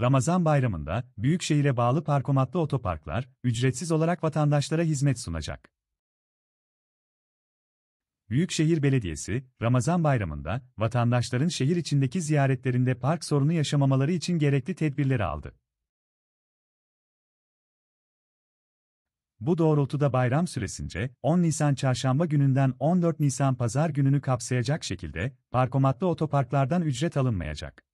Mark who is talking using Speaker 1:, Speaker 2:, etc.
Speaker 1: Ramazan bayramında, Büyükşehir'e bağlı parkomatlı otoparklar, ücretsiz olarak vatandaşlara hizmet sunacak. Büyükşehir Belediyesi, Ramazan bayramında, vatandaşların şehir içindeki ziyaretlerinde park sorunu yaşamamaları için gerekli tedbirleri aldı. Bu doğrultuda bayram süresince 10 Nisan çarşamba gününden 14 Nisan pazar gününü kapsayacak şekilde parkomatlı otoparklardan ücret alınmayacak.